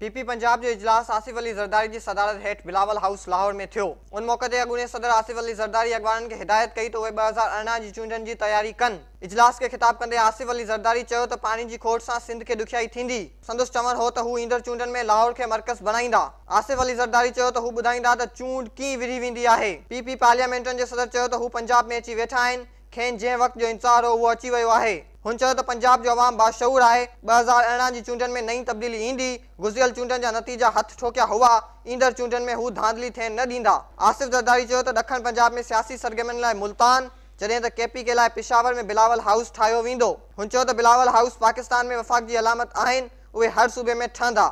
P P Punjab जो इजलास आसिफ़ अली ज़रदारी की सदारत हेठि बिलावल हाउस लाहौर में थो उन मौक़े से अॻुणे सदर आसिफ़ अली ज़रदारी अॻुवान के हिदायत कई तो वे ॿ हज़ार अरिड़हं जी चूंडनि जी तयारी कनि इजलास के खिताब कदे आसिफ़ अली ज़रदारी चयो तो पानी की खोट से सिंध के दुखियाई थी संदुसि चवन हो तो हू ईंदड़ में लाहौर के मर्कज़ बनाईंदा आसिफ़ अली ज़रदारी चयो त हू ॿुधाईंदा त चूंड कीअं विढ़ी वेंदी आहे पी पी पार्लियामेंटनि जे सदर चयो त पंजाब में अची वेठा खेन जै वक्त जो इंतजार हो वो अची वो है हुन चयो त पंजाब जो अवाम बाशूर आहे ॿ हज़ार अरिड़हं जी चूंडनि में नई तब्दीली ईंदी गुज़िरियल चूंडनि जा नतीजा हथ ठोकिया हुआ ईंदड़ चूंडनि में हू धांधली थिए न ॾींदा आसिफ़ ज़रदारी चयो त ॾखण पंजाब में सियासी सरगर्मियुनि लाइ मुल्तान जॾहिं त के पी के लाइ पिशावर में बिलावल हाउस ठाहियो वेंदो हुन चयो त बिलावल हाउस पाकिस्तान में वफ़ाक़ जी अलामत आहिनि उहे हर सूबे में ठहंदा